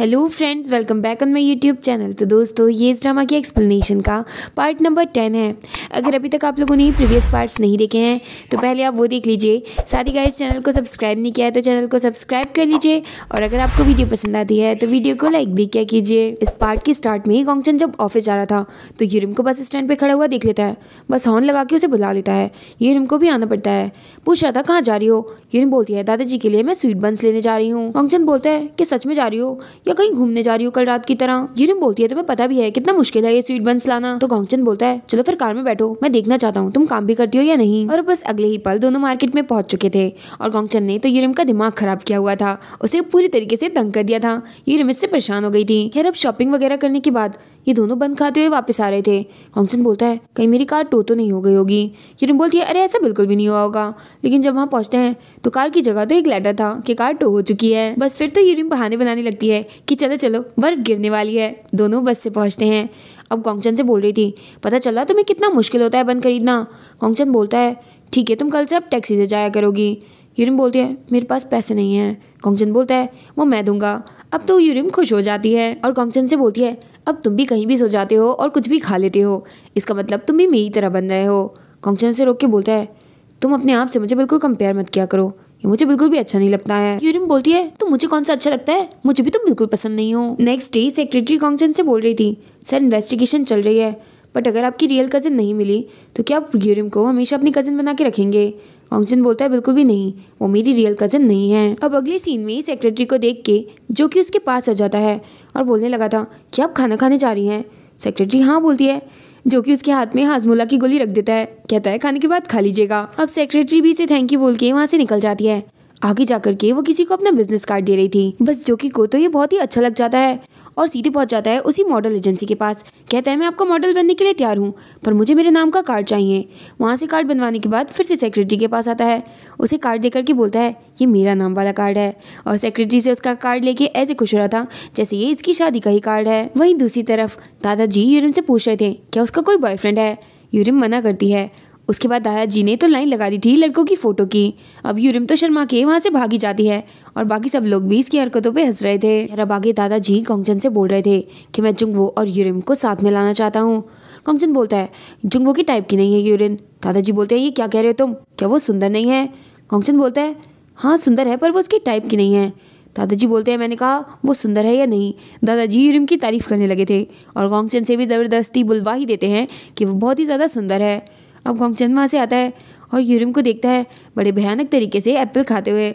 hello friends welcome back on my YouTube channel तो दोस्तों ये इस ड्रामा की एक्सप्लेनेशन का पार्ट नंबर टेन है अगर अभी तक आप लोगों ने प्रीवियस पार्ट्स नहीं देखे हैं तो पहले आप वो देख लीजिए साथ ही इस चैनल को सब्सक्राइब नहीं किया है तो चैनल को सब्सक्राइब कर लीजिए और अगर आपको वीडियो पसंद आती है तो वीडियो को लाइक भी क्या कीजिए इस पार्ट के स्टार्ट में ही कॉन्चन जब ऑफिस जा रहा था तो यूरिम को बस स्टैंड पर खड़ा हुआ देख लेता है बस हॉर्न लगा के उसे बुला लेता है यूरिम को भी आना पड़ता है पूछ रहा था कहाँ जा रही हो यूरिम बोलती है दादाजी के लिए मैं स्वीट बंस लेने जा रही हूँ कॉन्चन बोलता है कि सच में जा रही हो या कहीं घूमने जा रही हो कल रात की तरह गिरिम बोलती है तुम्हें पता भी है कितना मुश्किल है ये स्वीट बंस लाना तो गोंगचंद बोलता है चलो फिर कार में बैठो मैं देखना चाहता हूँ तुम काम भी करती हो या नहीं और बस अगले ही पल दोनों मार्केट में पहुंच चुके थे और गोंगचंद ने तो यूरिम का दिमाग खराब किया हुआ था उसे पूरी तरीके से तंग कर दिया था यूरिम इससे परेशान हो गई थी खैर अब शॉपिंग वगैरह करने के बाद ये दोनों बंद खाते हुए वापस आ रहे थे कांगचन बोलता है कहीं मेरी कार टो तो नहीं हो गई होगी किरण बोलती है अरे ऐसा बिल्कुल भी नहीं हुआ होगा लेकिन जब वहाँ पहुँचते हैं तो कार की जगह तो एक लैडर था कि कार टो हो चुकी है बस फिर तो यूरिन बहाने बनाने लगती है कि चलो चलो बर्फ गिरने वाली है दोनों बस से पहुँचते हैं अब कांगचन से बोल रही थी पता चला तुम्हें कितना मुश्किल होता है बंद खरीदना कांगचन बोलता है ठीक है तुम कल से अब टैक्सी से जाया करोगी यूरिम बोलती है मेरे पास पैसे नहीं हैं कांगचन बोलता है वो मैं दूंगा अब तो यूरिम खुश हो जाती है और कांगचन से बोलती है अब तुम भी कहीं भी सो जाते हो और कुछ भी खा लेते हो इसका मतलब तुम भी मेरी तरह बन रहे हो कॉन्चन से रोक के बोलता है तुम अपने आप से मुझे बिल्कुल कंपेयर मत किया करो ये मुझे बिल्कुल भी अच्छा नहीं लगता है यूरिम बोलती है तो मुझे कौन सा अच्छा लगता है मुझे भी तुम तो बिल्कुल पसंद नहीं हो नेक्स्ट डे सेक्रेटरी कॉन्चन से बोल रही थी सर इन्वेस्टिगेशन चल रही है बट अगर आपकी रियल कज़न नहीं मिली तो क्या आप यूरिम को हमेशा अपनी कज़न बना के रखेंगे फंक्शन बोलता है बिल्कुल भी नहीं वो मेरी रियल कज़न नहीं है अब अगले सीन में सेक्रेटरी को देख के जो कि उसके पास आ जाता है और बोलने लगा था कि आप खाना खाने जा रही हैं सेक्रेटरी हाँ बोलती है जो कि उसके हाथ में हाजमुला की गोली रख देता है कहता है खाने के बाद खा लीजिएगा अब सेक्रेटरी भी इसे थैंक यू बोल के वहाँ से निकल जाती है आगे जाकर के वो किसी को अपना बिजनेस कार्ड दे रही थी बस जोकी को तो ये बहुत ही अच्छा लग जाता है और सीधे पहुंच जाता है उसी मॉडल एजेंसी के पास कहता है मैं आपका मॉडल बनने के लिए तैयार हूँ पर मुझे मेरे नाम का कार्ड चाहिए वहाँ से कार्ड बनवाने के बाद फिर से सेक्रेटरी के पास आता है उसे कार्ड देकर के बोलता है ये मेरा नाम वाला कार्ड है और सेक्रेटरी से उसका कार्ड लेके ऐसे खुश हो रहा था जैसे ये इसकी शादी का ही कार्ड है वहीं दूसरी तरफ दादाजी यूरिम से पूछ रहे थे क्या उसका कोई बॉयफ्रेंड है यूरिम मना करती है उसके बाद दादा जी ने तो लाइन लगा दी थी लड़कों की फ़ोटो की अब यूरिम तो शर्मा के वहाँ से भागी जाती है और बाकी सब लोग भी इसकी हरकतों पे हंस रहे थे अब आगे दादाजी कंगचन से बोल रहे थे कि मैं जुंगवो और यूरिम को साथ में लाना चाहता हूँ कंगचन बोलता है जुंगवो की टाइप की नहीं है यूरिन दादाजी बोलते हैं ये क्या कह रहे हो तुम क्या वो सुंदर नहीं है कंगचन बोलता है हाँ सुंदर है पर वो उसकी टाइप की नहीं है दादाजी बोलते हैं मैंने कहा वो सुंदर है या नहीं दादाजी यूरिम की तारीफ करने लगे थे और गोंगचन से भी ज़बरदस्ती बुलवा ही देते हैं कि वो बहुत ही ज़्यादा सुंदर है अब गोंगचंद वहाँ से आता है और यूरिम को देखता है बड़े भयानक तरीके से एप्पल खाते हुए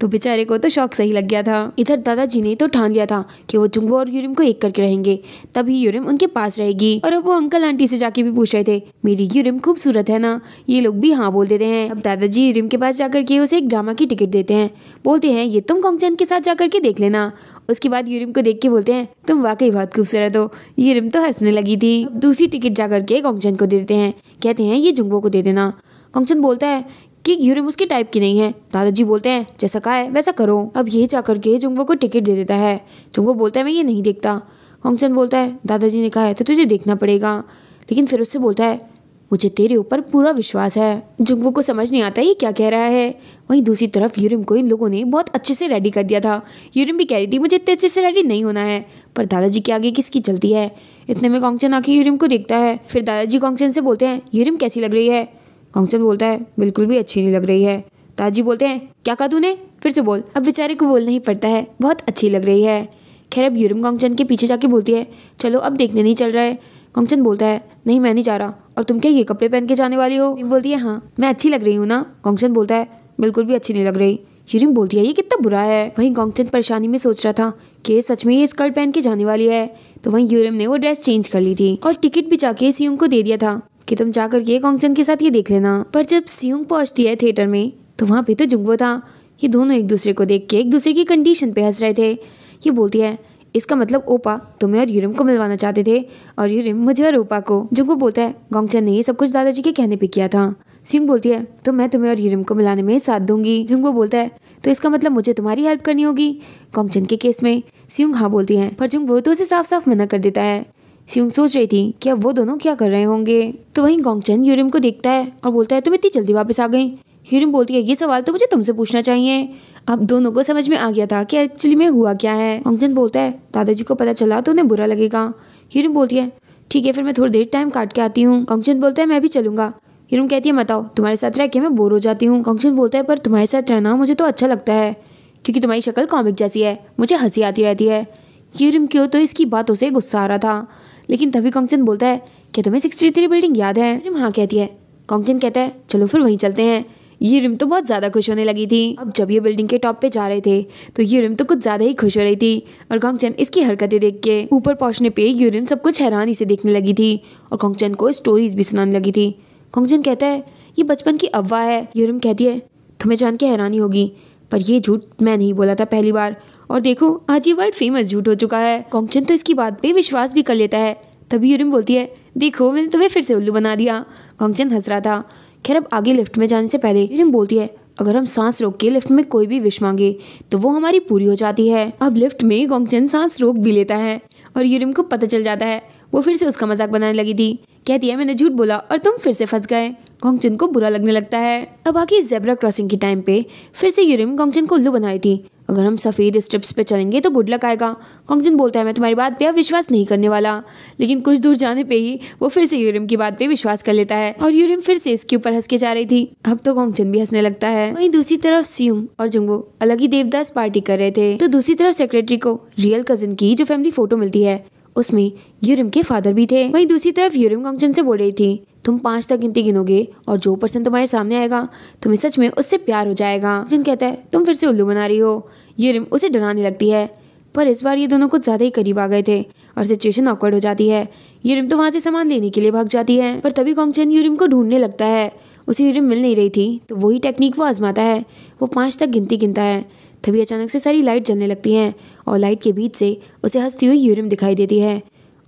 तो बेचारे को तो शौक सही लग गया था इधर दादाजी ने तो ठान लिया था कि वो चुंगो और यूरिम को एक करके रहेंगे तभी यूरिम उनके पास रहेगी और अब वो अंकल आंटी से जाके भी पूछ रहे थे मेरी यूरिम खूबसूरत है ना ये लोग भी हाँ बोल देते हैं अब दादाजी यूरिम के पास जाकर के उसे एक ड्रामा की टिकट देते हैं बोलते हैं ये तुम कंगचन के साथ जाकर के देख लेना उसके बाद यूरिम को देख के बोलते हैं तुम वाकई बहुत खूबसूरत हो यूरिम तो हंसने लगी थी दूसरी टिकट जा के कॉन्गचन को दे देते हैं कहते हैं ये जुम्बो को दे देना कंगचन बोलता है कि यूरिम उसके टाइप की नहीं है दादाजी बोलते हैं जैसा कहा है वैसा करो अब ये जाकर के जुंगवो को टिकट दे देता है जुंगवो बोलता है मैं ये नहीं देखता होंगचंद बोलता है दादाजी ने कहा है तो तुझे देखना पड़ेगा लेकिन फिर उससे बोलता है मुझे तेरे ऊपर पूरा विश्वास है जुगवो को समझ नहीं आता ये क्या कह रहा है वहीं दूसरी तरफ यूरिम को इन लोगों ने बहुत अच्छे से रेडी कर दिया था यूरिम भी कह रही थी मुझे इतने अच्छे से रेडी नहीं होना है पर दादाजी के आगे किसकी चलती है इतने में कॉन्गचन आके यूरिम को देखता है फिर दादाजी कॉन्गचन से बोलते हैं यूरिम कैसी लग रही है कंगचंद बोलता है बिल्कुल भी अच्छी नहीं लग रही है ताजी बोलते हैं क्या कहा तूने फिर से बोल अब बेचारे को बोलना ही पड़ता है बहुत अच्छी लग रही है खैर अब यूरम कंगचंद के पीछे जाके बोलती है चलो अब देखने नहीं चल रहा है कंगचंद बोलता है नहीं मैं नहीं जा रहा और तुम क्या ये कपड़े पहन के जाने वाली हो बोलती है हाँ मैं अच्छी लग रही हूँ ना कंगचंद बोलता है बिल्कुल भी अच्छी नहीं लग रही यूरिम बोलती है ये कितना बुरा है वहीं कंगचंद परेशानी में सोच रहा था कि सच में ये स्कर्ट पहन के जाने वाली है तो वहीं यूरिम ने वो ड्रेस चेंज कर ली थी और टिकट भी जाके सीयूंग को दे दिया था कि तुम जाकर ये कॉन्गचन के साथ ये देख लेना पर जब सियोंग पहुंचती है थिएटर में तो वहाँ पे तो जुंगवो था ये दोनों एक दूसरे को देख के एक दूसरे की कंडीशन पे हंस रहे थे ये बोलती है इसका मतलब ओपा तुम्हें और यूरिम को मिलवाना चाहते थे और यूरिम मुझे और ओपा को जुंगवो बोलता है गोंगचन ने ये सब कुछ दादाजी के कहने पे किया था सिंह बोलती है तो मैं तुम्हें और यूरिम को मिलाने में साथ दूंगी जुंगवो बोलता है तो इसका मतलब मुझे तुम्हारी हेल्प करनी होगी कॉन्गचन के केस में सिंह हाँ बोलती है पर जुंग तो उसे साफ साफ मना कर देता है सिंह सोच रही थी कि अब वो दोनों क्या कर रहे होंगे तो वहीं गोंगचन यूरिम को देखता है और बोलता है तुम इतनी जल्दी वापस आ गई यूरिम बोलती है ये सवाल तो मुझे तुमसे पूछना चाहिए अब दोनों को समझ में आ गया था कि एक्चुअली में हुआ क्या है गोंगचन बोलता है दादाजी को पता चला तो उन्हें बुरा लगेगा यूरिम बोलती है ठीक है फिर मैं थोड़ी देर टाइम काट के आती हूँ गोंगचन बोलता है मैं भी चलूंगा यूरिम कहती है बताओ तुम्हारे साथ रह के मैं बोर हो जाती हूँ गोंगचन बोलता है पर तुम्हारे साथ रहना मुझे तो अच्छा लगता है क्योंकि तुम्हारी शक्ल कॉमिक जैसी है मुझे हंसी आती रहती है यूरिम क्यों तो इसकी बातों से गुस्सा आ रहा था लेकिन तभी कंगचन बोलता है क्या तुम्हें सिक्सटी थ्री बिल्डिंग याद है रिम हाँ कहती है कंगचन कहता है चलो फिर वहीं चलते हैं ये रिम तो बहुत ज़्यादा खुश होने लगी थी अब जब ये बिल्डिंग के टॉप पे जा रहे थे तो ये रिम तो कुछ ज़्यादा ही खुश हो रही थी और गोंगचन इसकी हरकतें देख के ऊपर पहुँचने पर ये रिम सब कुछ हैरानी से देखने लगी थी और गोंगचन को स्टोरीज भी सुनाने लगी थी गोंगचन कहता है ये बचपन की अफवाह है ये रिम कहती है तुम्हें जान के हैरानी होगी पर ये झूठ मैं नहीं बोला था पहली बार और देखो आज ये वर्ल्ड फेमस झूठ हो चुका है कॉन्गचन तो इसकी बात पे विश्वास भी कर लेता है तभी यूरिम बोलती है देखो मैंने तुम्हें फिर से उल्लू बना दिया कॉन्गचन हंस रहा था खैर अब आगे लिफ्ट में जाने से पहले यूरिम बोलती है अगर हम सांस रोक के लिफ्ट में कोई भी विश मांगे तो वो हमारी पूरी हो जाती है अब लिफ्ट में गोंगचन सांस रोक भी लेता है और यूरिम को पता चल जाता है वो फिर से उसका मजाक बनाने लगी थी कहती है मैंने झूठ बोला और तुम फिर से फंस गए गोंगचिन को बुरा लगने लगता है अब आगे जेबरा क्रॉसिंग के टाइम पे फिर से यूरिम गोंगचिन को उल्लू बना रही थी अगर हम सफ़ेद स्ट्रिप्स पे चलेंगे तो गुड लक आएगा कॉन्गजन बोलता है मैं तुम्हारी बात पे अब विश्वास नहीं करने वाला लेकिन कुछ दूर जाने पे ही वो फिर से यूरिम की बात पे विश्वास कर लेता है और यूरिम फिर से इसके ऊपर हंस के जा रही थी अब तो कॉन्गजन भी हंसने लगता है वहीं दूसरी तरफ सियुंग और जुंगो अलग ही देवदास पार्टी कर रहे थे तो दूसरी तरफ सेक्रेटरी को रियल कजिन की जो फैमिली फोटो मिलती है उसमें यूरिम के फादर भी थे वहीं दूसरी तरफ यूरिम कंगचन से बोल रही थी तुम पांच तक गिनती गिनोगे और जो पर्सन तुम्हारे सामने आएगा तुम्हें सच में उससे प्यार हो जाएगा जिन कहता है तुम फिर से उल्लू बना रही हो यूरिम उसे डराने लगती है पर इस बार ये दोनों कुछ ज़्यादा ही करीब आ गए थे और सिचुएशन ऑकवर्ड हो जाती है यूरिम तो वहाँ से सामान लेने के लिए भाग जाती है पर तभी गोंगचन यूरिम को ढूंढने लगता है उसे यूरिम मिल नहीं रही थी तो वही टेक्निक वो आजमाता है वो पाँच तक गिनती गिनता है तभी अचानक से सारी लाइट जलने लगती है और लाइट के बीच से उसे हंसती हुई यूरिम दिखाई देती है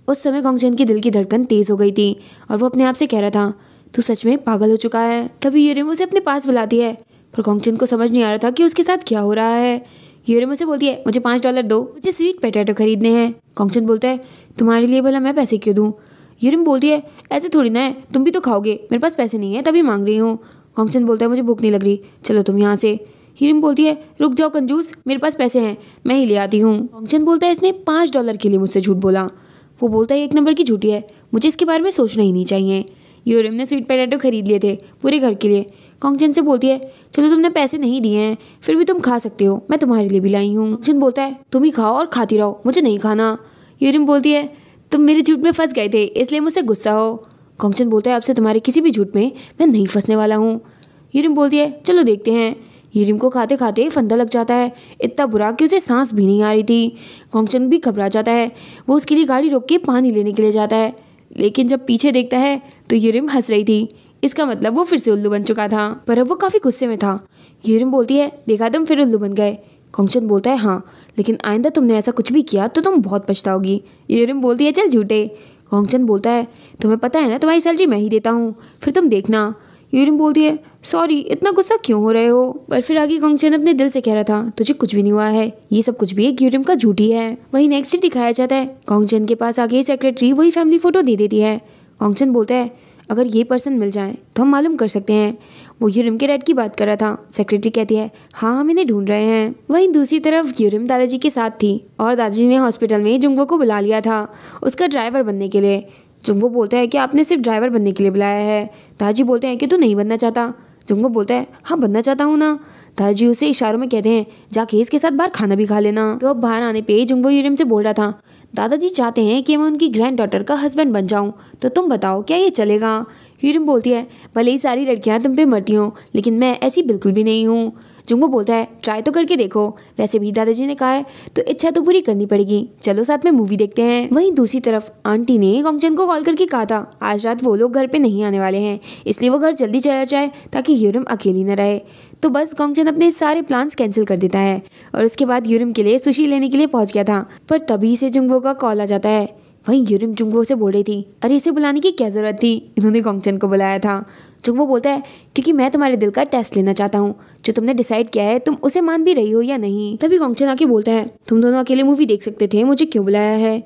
उस समय गोंगजन की दिल की धड़कन तेज़ हो गई थी और वो अपने आप से कह रहा था तू सच में पागल हो चुका है तभी यूरिम उसे अपने पास बुलाती है पर गोंगजन को समझ नहीं आ रहा था कि उसके साथ क्या हो रहा है यूरिम उसे बोलती है मुझे पाँच डॉलर दो मुझे स्वीट पोटैटो खरीदने हैं गोंगजन बोलता है तुम्हारे लिए भला मैं पैसे क्यों दूँ यूरिम बोलती है ऐसे थोड़ी ना है तुम भी तो खाओगे मेरे पास पैसे नहीं है तभी मांग रही हूँ गोंगचन बोलता है मुझे भूख नहीं लग रही चलो तुम यहाँ से हिरिम बोलती है रुक जाओ कंजूस मेरे पास पैसे हैं मैं ही ले आती हूँ फंक्शन बोलता है इसने पाँच डॉलर के लिए मुझसे झूठ बोला वो बोलता है एक नंबर की झूठी है मुझे इसके बारे में सोचना ही नहीं चाहिए यूरिम ने स्वीट पैटेटो खरीद लिए थे पूरे घर के लिए कॉन्गचन से बोलती है चलो तुमने पैसे नहीं दिए हैं फिर भी तुम खा सकते हो मैं तुम्हारे लिए भी लाई हूँ कॉन्गचन बोलता है तुम ही खाओ और खाती रहो मुझे नहीं खाना यूरिम बोलती है तुम मेरे झूठ में फंस गए थे इसलिए मुझसे गुस्सा हो कॉन्गचन बोलता है आपसे तुम्हारे किसी भी झूठ में मैं नहीं फंसने वाला हूँ यूरिम बोलती है चलो देखते हैं हीरिम को खाते खाते फंदा लग जाता है इतना बुरा कि उसे सांस भी नहीं आ रही थी कौंगचंद भी घबरा जाता है वो उसके लिए गाड़ी रोक के पानी लेने के लिए जाता है लेकिन जब पीछे देखता है तो यूरिम हंस रही थी इसका मतलब वो फिर से उल्लू बन चुका था पर अब वो काफ़ी गुस्से में था यूरिम बोलती है देखा तुम फिर उल्लू बन गए कौंगचंद बोलता है हाँ लेकिन आइंदा तुमने ऐसा कुछ भी किया तो तुम बहुत पछताओगी यूरिम बोलती है चल झूठे कौंगचंद बोलता है तुम्हें पता है ना तुम्हारी सैलरी मैं ही देता हूँ फिर तुम देखना यूरिन बोलती है सॉरी इतना गुस्सा क्यों हो रहे हो पर फिर आगे कंगचन अपने दिल से कह रहा था तुझे कुछ भी नहीं हुआ है ये सब कुछ भी एक यूरिम का झूठी है वही नेक्स्ट डे दिखाया जाता है कंगचन के पास आगे सेक्रेटरी वही फैमिली फोटो दे देती है कंगचन बोलता है अगर ये पर्सन मिल जाए तो हम मालूम कर सकते हैं वो यूरिम के डैड की बात कर रहा था सेक्रेटरी कहती है हाँ हम इन्हें ढूंढ रहे हैं वहीं दूसरी तरफ यूरिम दादाजी के साथ थी और दादाजी ने हॉस्पिटल में जुंगो को बुला लिया था उसका ड्राइवर बनने के लिए जुम्बो बोलता है कि आपने सिर्फ ड्राइवर बनने के लिए बुलाया है ताजी बोलते हैं कि तू नहीं बनना चाहता जुम्बो बोलता है हाँ बनना चाहता हूँ ना दादाजी उसे इशारों में कहते हैं जाके इसके साथ बाहर खाना भी खा लेना तो बाहर आने पे जुम्बो यूरियम से बोल रहा था दादाजी चाहते हैं कि मैं उनकी ग्रैंड डॉटर का हस्बैंड बन जाऊँ तो तुम बताओ क्या ये चलेगा यूरियम बोलती है भले ही सारी लड़कियाँ तुम पे मरती हों लेकिन मैं ऐसी बिल्कुल भी नहीं हूँ जुंगू बोलता है ट्राई तो करके देखो वैसे भी दादाजी ने कहा है तो इच्छा तो पूरी करनी पड़ेगी चलो साथ में मूवी देखते हैं वहीं दूसरी तरफ आंटी ने गोंगचन को कॉल करके कहा था आज रात वो लोग घर पे नहीं आने वाले हैं इसलिए वो घर जल्दी चला जाए ताकि यूरम अकेली न रहे तो बस गोंगचन अपने सारे प्लान्स कैंसिल कर देता है और उसके बाद यूरम के लिए सुशी लेने के लिए पहुंच गया था पर तभी से जुंगो का कॉल आ जाता है वहीं यूरम जुंगो से बोल रही थी अरे इसे बुलाने की क्या ज़रूरत थी इन्होंने गोंगचन को बुलाया था जो वो बोलता है क्योंकि मैं तुम्हारे दिल का टेस्ट लेना चाहता हूँ जो तुमने डिसाइड किया है तुम उसे मान भी रही हो या नहीं तभी गोंगचन आके बोलता है तुम दोनों अकेले मूवी देख सकते थे मुझे क्यों बुलाया है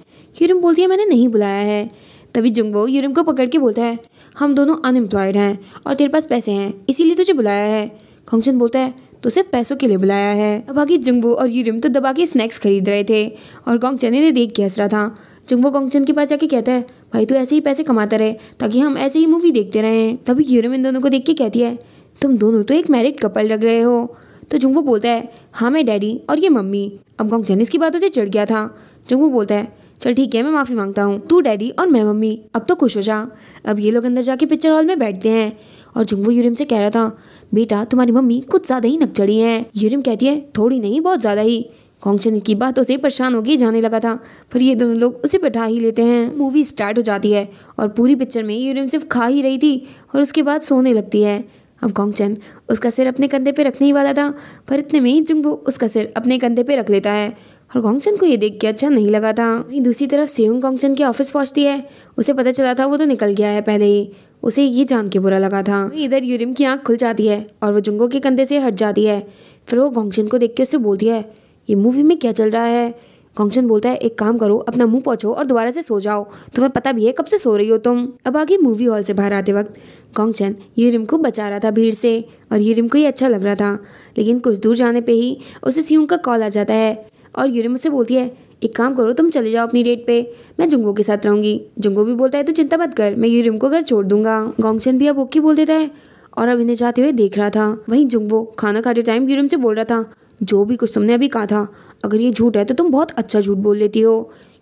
यूरिम बोलती है मैंने नहीं बुलाया है तभी जुंगवो यूरिम को पकड़ के बोलता है हम दोनों अनएम्प्लॉयड हैं और तेरे पास पैसे हैं इसीलिए तुझे बुलाया है गोंगचन बोलता है तो सिर्फ पैसों के लिए बुलाया है अब आगे जुंगवो और यूरिम तो दबा के स्नैक्स खरीद रहे थे और गोंगचन ने देख के हंस रहा था जुंगवो गोंगचन के पास जाके कहता है भाई तू ऐसे ही पैसे कमाता रहे ताकि हम ऐसे ही मूवी देखते रहें तभी यूरम इन दोनों को देख के कहती है तुम दोनों तो एक मैरिड कपल लग रहे हो तो जुंगवो बोलता है हाँ मैं डैडी और ये मम्मी अब गाँव जनिस की बातों से चढ़ गया था जुंगवो बोलता है चल ठीक है मैं माफ़ी मांगता हूँ तू डैडी और मैं मम्मी अब तो खुश हो जा अब ये लोग अंदर जाके पिक्चर हॉल में बैठते हैं और जुंगवो यूरिम से कह रहा था बेटा तुम्हारी मम्मी कुछ ज़्यादा ही नक चढ़ी है यूरिम कहती है थोड़ी नहीं बहुत ज़्यादा ही कॉन्चन की बात उसे परेशान होकर जाने लगा था फिर ये दोनों लोग उसे बैठा ही लेते हैं मूवी स्टार्ट हो जाती है और पूरी पिक्चर में यूरिन सिर्फ खा ही रही थी और उसके बाद सोने लगती है अब कॉन्चन उसका सिर अपने कंधे पर रखने ही वाला था पर इतने में ही जुम्बू उसका सिर अपने कंधे पर रख लेता है और गोंगचन को ये देख के अच्छा नहीं लगा था दूसरी तरफ सेहुंग गोंगचन के ऑफिस पहुंचती है उसे पता चला था वो तो निकल गया है पहले ही उसे ये जान के बुरा लगा था इधर यूरिम की आंख खुल जाती है और वो जुंगो के कंधे से हट जाती है फिर वो गोंगचन को देख के उसे बोलती है ये मूवी में क्या चल रहा है कॉन्गचन बोलता है एक काम करो अपना मुंह पहुंचो और दोबारा से सो जाओ तुम्हें पता भी है कब से सो रही हो तुम अब आगे मूवी हॉल से बाहर आते वक्त कॉन्गचन ये रिम को बचा रहा था भीड़ से और ये रिम को ये अच्छा लग रहा था लेकिन कुछ दूर जाने पे ही उसे सियूंग का कॉल आ जाता है और यूरिम उसे बोलती है एक काम करो तुम चले जाओ अपनी डेट पे मैं जुंगो के साथ रहूंगी जुंगो भी बोलता है तो चिंता मत कर मैं यूरिम को घर छोड़ दूंगा गोंगचन भी अब ओके बोल देता है और अब इन्हें जाते हुए देख रहा था वहीं जुंगवो खाना खाते टाइम यूरिम से बोल रहा था जो भी कुछ तुमने अभी कहा था अगर ये झूठ है तो तुम बहुत अच्छा झूठ बोल देती हो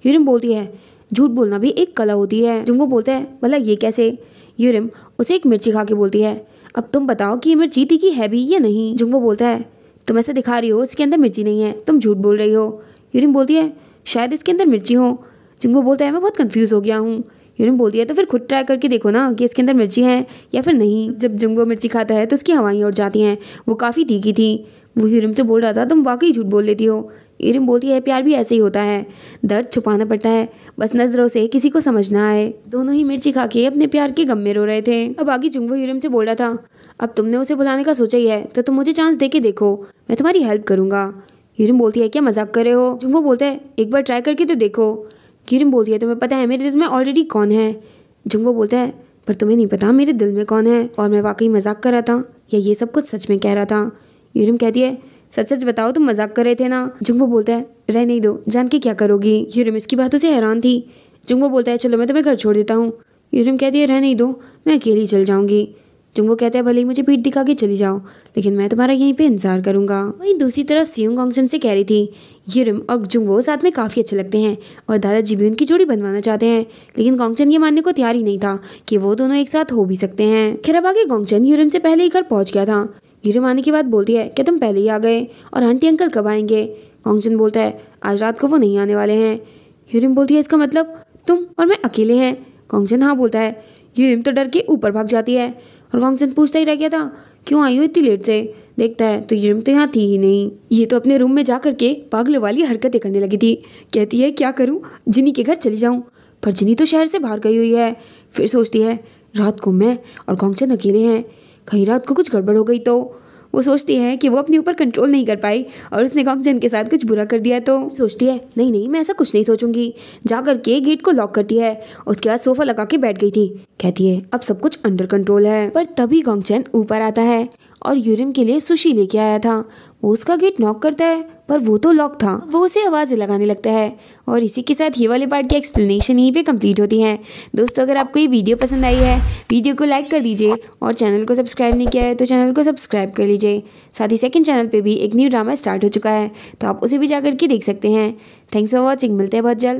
यूरिम बोलती है झूठ बोलना भी एक कला होती है जुम्बो बोलता है भला ये कैसे यूरिम उसे एक मिर्ची खा के बोलती है अब तुम बताओ कि ये मिर्ची तीखी है भी या नहीं जुम्बो बोलता है तुम ऐसे दिखा रही हो इसके अंदर मिर्ची नहीं है तुम झूठ बोल रही हो यूरिम बोलती है शायद इसके अंदर मिर्ची हो जुम्बो बोलता है मैं बहुत कन्फ्यूज़ हो गया हूँ यूरिम बोलती है तो फिर खुद ट्राई करके देखो ना कि इसके अंदर मिर्ची है या फिर नहीं जब जुम्बो मिर्ची खाता है तो उसकी हवाएँ उड़ जाती हैं वो काफ़ी तीखी थी वो इरम से बोल रहा था तुम वाकई झूठ बोल देती हो इरम बोलती है प्यार भी ऐसे ही होता है दर्द छुपाना पड़ता है बस नज़रों से किसी को समझना आए दोनों ही मिर्ची खा के अपने प्यार के गम में रो रहे थे अब आगे चुंगो इरम से बोल रहा था अब तुमने उसे बुलाने का सोचा ही है तो तुम मुझे चांस दे के देखो मैं तुम्हारी हेल्प करूंगा किरम बोलती है क्या मजाक कर रहे हो चुंगो बोलता है एक बार ट्राई करके तो देखो किरम बोलती है तुम्हें पता है मेरे दिल में ऑलरेडी कौन है चुंगो बोलता है पर तुम्हें नहीं पता मेरे दिल में कौन है और मैं वाकई मजाक कर रहा था या ये सब कुछ सच में कह रहा था यूरिम कहती है सच सच बताओ तुम मजाक कर रहे थे ना जुम्बो बोलता है रह नहीं दो जान के क्या करोगी यूरिम इसकी बातों से हैरान थी जुम्बो बोलता है चलो मैं तुम्हें घर छोड़ देता हूँ यूरिम कहती है रह नहीं दो मैं अकेली चल जाऊँगी जुम्बो कहते हैं भले ही मुझे पीठ दिखा के चली जाओ लेकिन मैं तुम्हारा यहीं पे इंतजार करूंगा वहीं दूसरी तरफ सियोंग गोंगचन से कह रही थी यूरिम और जुम्बो साथ में काफ़ी अच्छे लगते हैं और दादाजी भी उनकी जोड़ी बनवाना चाहते हैं लेकिन गोंगचन ये मानने को तैयार ही नहीं था कि वो दोनों एक साथ हो भी सकते हैं खैर अब आगे गोंगचन यूरिम से पहले ही घर पहुंच गया था गिरु मारने की बात बोलती है क्या तुम पहले ही आ गए और आंटी अंकल कब आएंगे कांगचन बोलता है आज रात को वो नहीं आने वाले हैं यूरिम बोलती है इसका मतलब तुम और मैं अकेले हैं कांगचन हाँ बोलता है यूरिम तो डर के ऊपर भाग जाती है और कांगचन पूछता ही रह गया था क्यों आई हो इतनी लेट से देखता है तो यूरिम तो यहाँ थी ही नहीं ये तो अपने रूम में जा करके पागल वाली हरकतें करने लगी थी कहती है क्या करूँ जिनी के घर चली जाऊँ पर जिनी तो शहर से बाहर गई हुई है फिर सोचती है रात को मैं और कांगचन अकेले हैं कहीं रात को कुछ गड़बड़ हो गई तो वो सोचती है कि वो अपने ऊपर कंट्रोल नहीं कर पाई और उसने कॉक्जन के साथ कुछ बुरा कर दिया तो सोचती है नहीं नहीं मैं ऐसा कुछ नहीं सोचूंगी जा करके गेट को लॉक करती है उसके बाद सोफा लगा के बैठ गई थी कहती है अब सब कुछ अंडर कंट्रोल है पर तभी गोंगचैन ऊपर आता है और यूरिन के लिए सुशी लेके आया था वो उसका गेट नॉक करता है पर वो तो लॉक था वो उसे आवाज़ लगाने लगता है और इसी के साथ ये वाले पार्ट की एक्सप्लेनेशन यहीं पे कंप्लीट होती है दोस्तों अगर आपको ये वीडियो पसंद आई है वीडियो को लाइक कर दीजिए और चैनल को सब्सक्राइब नहीं किया है तो चैनल को सब्सक्राइब कर लीजिए साथ ही सेकेंड चैनल पर भी एक न्यू ड्रामा स्टार्ट हो चुका है तो आप उसे भी जा के देख सकते हैं थैंक्स फॉर वॉचिंग मिलते हैं बहुत जल्द